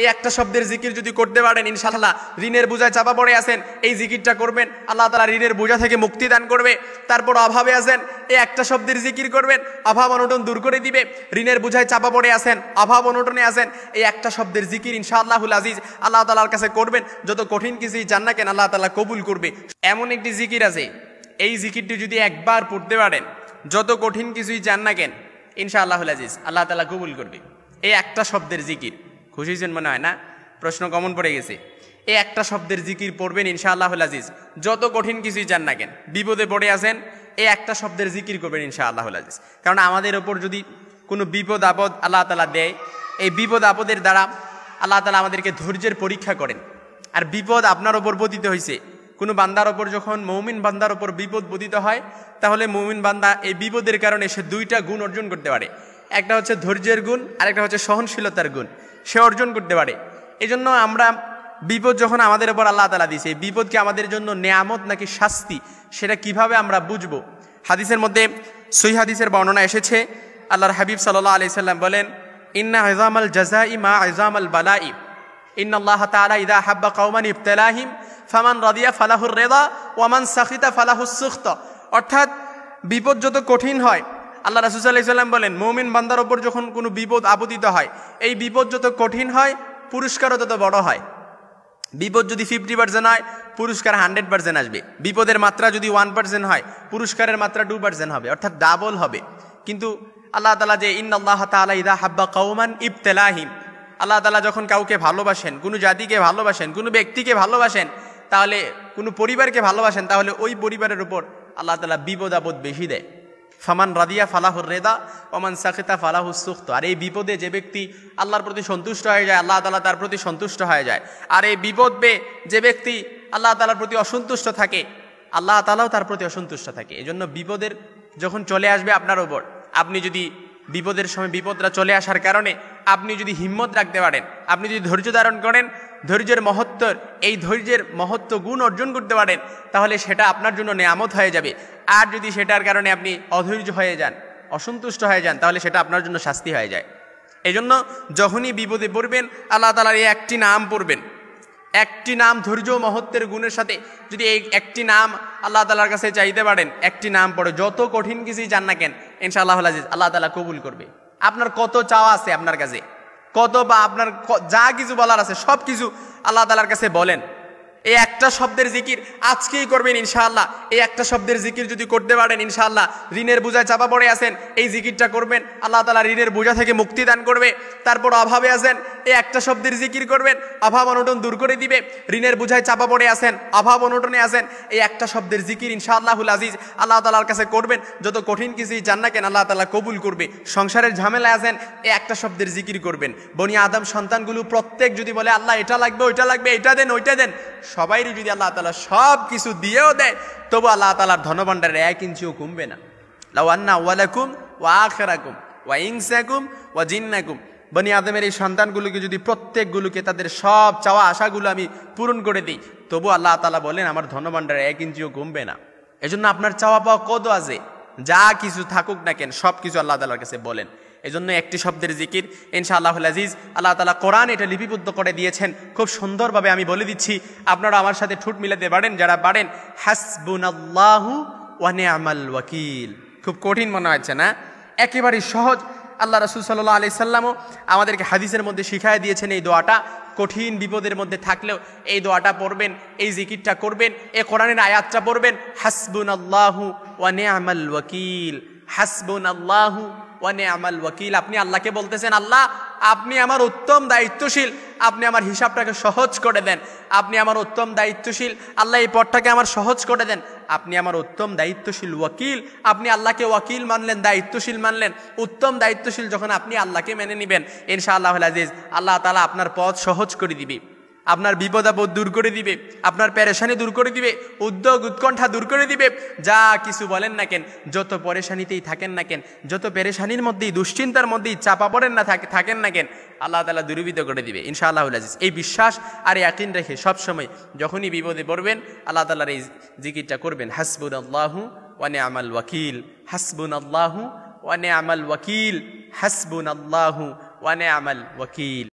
এই একটা শব্দের জিকির যদি করতে পারেন ইনশাআল্লাহ ঋণের বোঝায় চাপা পড়ে আছেন এই জিকিরটা করবেন আল্লাহ তালা ঋণের বোঝা থেকে মুক্তি দান করবে তারপর অভাবে আছেন এই একটা শব্দের জিকির করবেন অভাব অনটন দূর করে দিবে ঋণের বোঝায় চাপা পড়ে আছেন অভাব অনটনে আছেন এই একটা শব্দের জিকির ইনশাআল্লাহুল আজিজ আল্লাহ তালার কাছে করবেন যত কঠিন কিছুই জান না কেন আল্লাহ তালা কবুল করবে এমন একটি জিকির আছে এই জিকিরটি যদি একবার পড়তে পারেন যত কঠিন কিছুই জান না কেন ইনশাআল্লাহুল আজিজ আল্লাহ তালা কবুল করবে এই একটা শব্দের জিকির খুশি হয়েছেন মনে হয় না প্রশ্ন কমন পড়ে গেছে এ একটা শব্দের জিকির পড়বেন ইনশাআল্লাহ আজিজ যত কঠিন কিছুই চান না কেন বিপদে পড়ে আছেন এ একটা শব্দের জিকির করবেন ইনশাআল্লাহ আজিজ কারণ আমাদের ওপর যদি কোনো বিপদ আপদ আল্লাহ তালা দেয় এই বিপদ আপদের দ্বারা আল্লাহ তালা আমাদেরকে ধৈর্যের পরীক্ষা করেন আর বিপদ আপনার ওপর পতিত হয়েছে কোনো বান্দার ওপর যখন মৌমিন বান্দার ওপর বিপদ পতিত হয় তাহলে মৌমিন বান্দা এই বিপদের কারণে সে দুইটা গুণ অর্জন করতে পারে একটা হচ্ছে ধৈর্যের গুণ আর একটা হচ্ছে সহনশীলতার গুণ সে অর্জন করতে পারে এজন্য আমরা বিপদ যখন আমাদের উপর আল্লাহ তালা দিয়েছে এই আমাদের জন্য নেয়ামত নাকি শাস্তি সেটা কিভাবে আমরা বুঝব হাদিসের মধ্যে সই হাদিসের বর্ণনা এসেছে আল্লাহর হাবিব সাল্লাহ আলি সাল্লাম বলেন ইন্না হজাম আল জাজা মা আজাম আল ইম ইন আল্লাহ তালা ইদা হাব্বা কৌমান ইফতালাহিম ফামান রদিয়া ফালাহুর রেদা ওয়ামান সাকিতা ফালাহুর সুখত অর্থাৎ বিপদ যত কঠিন হয় আল্লাহ রাসুসাল্লাহিসাল্লাম বলেন মৌমিন বান্দার ওপর যখন কোনো বিপদ আপতিত হয় এই বিপদ যত কঠিন হয় পুরস্কারও তত বড় হয় বিপদ যদি ফিফটি পার্সেন্ট হয় পুরস্কার হান্ড্রেড পার্সেন্ট আসবে বিপদের মাত্রা যদি ওয়ান পার্সেন্ট হয় পুরস্কারের মাত্রা টু পার্সেন্ট হবে অর্থাৎ ডাবল হবে কিন্তু আল্লাহ তালা যে ইন আল্লাহ তালা ইদা হাব্বা কৌমান ইবতেলাহিম আল্লাহ তালা যখন কাউকে ভালোবাসেন কোনো জাতিকে ভালোবাসেন কোনো ব্যক্তিকে ভালোবাসেন তাহলে কোনো পরিবারকে ভালোবাসেন তাহলে ওই পরিবারের উপর আল্লাহ তালা বিপদ আপদ বেশি দেয় সমান রাদিয়া ফালাহুর রেদা ওমান সাকিতা ফালাহু সুক্ত আর এই বিপদে যে ব্যক্তি আল্লাহর প্রতি সন্তুষ্ট হয়ে যায় আল্লাহ তালা তার প্রতি সন্তুষ্ট হয়ে যায় আর এই বিপদ বে যে ব্যক্তি আল্লাহ তালার প্রতি অসন্তুষ্ট থাকে আল্লাহ তালাও তার প্রতি অসন্তুষ্ট থাকে এজন্য বিপদের যখন চলে আসবে আপনার ওপর আপনি যদি বিপদের সময় বিপদরা চলে আসার কারণে আপনি যদি হিম্মত রাখতে পারেন আপনি যদি ধৈর্য ধারণ করেন ধৈর্যের মহত্বর এই ধৈর্যের মহত্ব গুণ অর্জন করতে পারেন তাহলে সেটা আপনার জন্য নেয়ামত হয়ে যাবে আর যদি সেটার কারণে আপনি অধৈর্য হয়ে যান অসন্তুষ্ট হয়ে যান তাহলে সেটা আপনার জন্য শাস্তি হয়ে যায় এজন্য যখনই বিপদে পড়বেন আল্লাহ তালার এই একটি নাম পড়বেন একটি নাম ধৈর্য মহত্বের গুণের সাথে যদি এই একটি নাম আল্লাহ তালার কাছে চাইতে পারেন একটি নাম পড়ে যত কঠিন কিছুই চান না কেন ইনশাআল্লাহ আজিজ আল্লাহ তালা কবুল করবে আপনার কত চাওয়া আছে আপনার কাছে কত বা আপনার যা কিছু বলার আছে সব কিছু আল্লাহ তালার কাছে বলেন এই একটা শব্দের জিকির আজকেই করবেন ইনশাআল্লাহ এই একটা শব্দের জিকির যদি করতে পারেন ইনশাআল্লাহ ঋণের বোঝায় চাপা পড়ে আছেন এই জিকিরটা করবেন আল্লাহ তালা ঋণের বোঝা থেকে মুক্তি দান করবে তারপর অভাবে আছেন এই একটা শব্দের জিকির করবেন অভাব অনটন দূর করে দিবে ঋণের বোঝায় চাপা পড়ে আছেন অভাব অনটনে আছেন এই একটা শব্দের জিকির ইনশাআল্লাহুল আজিজ আল্লাহ তালার কাছে করবেন যত কঠিন কিছুই জান না কেন আল্লাহ তালা কবুল করবে সংসারের ঝামেলা আছেন এই একটা শব্দের জিকির করবেন বনি আদম সন্তানগুলো প্রত্যেক যদি বলে আল্লাহ এটা লাগবে ওইটা লাগবে এটা দেন ওইটা দেন সবাইরে যদি আল্লাহ তালা সব কিছু দিয়েও দেয় তবু আল্লাহ তালার ভান্ডারের এক ইঞ্চিও কমবে না লাওয়ান্না ওয়ালাকুম ওয়া আখেরাকুম ওয়া ইংসাকুম ওয়া জিন্নাকুম বনি আদমের এই সন্তানগুলোকে যদি প্রত্যেকগুলোকে তাদের সব চাওয়া আশাগুলো আমি পূরণ করে দিই তবু আল্লাহ তালা বলেন আমার ধনভাণ্ডারে এক ইঞ্চিও কমবে না এজন্য আপনার চাওয়া পাওয়া কত আছে যা কিছু থাকুক না কেন সব কিছু আল্লাহ তালার কাছে বলেন এই জন্য একটি শব্দের জিকির ইনশা আল্লাহুল আজিজ আল্লাহ তালা কোরআন এটা লিপিবদ্ধ করে দিয়েছেন খুব সুন্দরভাবে আমি বলে দিচ্ছি আপনারা আমার সাথে ঠুট মিলাতে পারেন যারা পারেন হাসবুনাল্লাহু ওয়ানে আমাল ওয়াকিল খুব কঠিন মনে হচ্ছে না একেবারেই সহজ আল্লাহ রসুল সাল্লাহ আলি সাল্লামও আমাদেরকে হাদিসের মধ্যে শিখাই দিয়েছেন এই দোয়াটা কঠিন বিপদের মধ্যে থাকলেও এই দোয়াটা পড়বেন এই জিকিরটা করবেন এ কোরআনের আয়াতটা পড়বেন হাসবুন আল্লাহু ওয়ানে আমাল ওয়াকিল হাসবুন আল্লাহু ওয়ানে আমাল ওয়াকিল আপনি আল্লাহকে বলতেছেন আল্লাহ আপনি আমার উত্তম দায়িত্বশীল আপনি আমার হিসাবটাকে সহজ করে দেন আপনি আমার উত্তম দায়িত্বশীল আল্লাহ এই পথটাকে আমার সহজ করে দেন আপনি আমার উত্তম দায়িত্বশীল ওয়াকিল আপনি আল্লাহকে ওয়াকিল মানলেন দায়িত্বশীল মানলেন উত্তম দায়িত্বশীল যখন আপনি আল্লাহকে মেনে নেবেন ইনশাআল্লাহ আজিজ আল্লাহ তালা আপনার পথ সহজ করে দিবে আপনার বিপদ দূর করে দিবে আপনার পেরেশানি দূর করে দিবে উদ্যোগ উৎকণ্ঠা দূর করে দিবে যা কিছু বলেন না কেন যত পরেশানিতেই থাকেন না কেন যত পেরেশানির মধ্যেই দুশ্চিন্তার মধ্যেই চাপা পড়েন না থাকেন না কেন আল্লাহ তালা দুর্বিত করে দিবে ইনশাআল্লাহ আজিজ এই বিশ্বাস আর একদিন রেখে সবসময় যখনই বিপদে পড়বেন আল্লাহ তালার এই জিকিরটা করবেন হাসবুন আল্লাহু ওয়ানে আমাল ওয়াকিল হাসবুন আল্লাহু ওয়ানে আমাল ওয়াকিল হাসবুন আল্লাহু ওয়ানে আমাল ওয়াকিল